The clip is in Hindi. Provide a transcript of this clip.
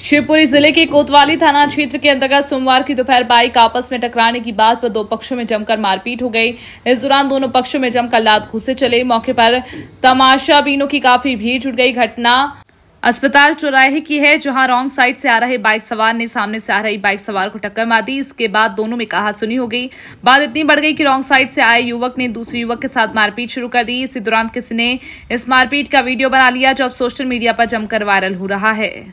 शिवपुरी जिले के कोतवाली थाना क्षेत्र के अंतर्गत सोमवार की दोपहर बाइक आपस में टकराने की बात पर दो पक्षों में जमकर मारपीट हो गई इस दौरान दोनों पक्षों में जमकर लात घुसे चले मौके पर तमाशा बीनों की काफी भीड़ जुट गई घटना अस्पताल चौराहे की है जहां रॉन्ग साइड से आ रहे बाइक सवार ने सामने से आ रही बाइक सवार को टक्कर मार दी इसके बाद दोनों में कहा सुनी हो गई बात इतनी बढ़ गई कि रॉन्ग साइड से आए युवक ने दूसरे युवक के साथ मारपीट शुरू कर दी इसी दौरान किसी ने इस मारपीट का वीडियो बना लिया जो अब सोशल मीडिया पर जमकर वायरल हो रहा है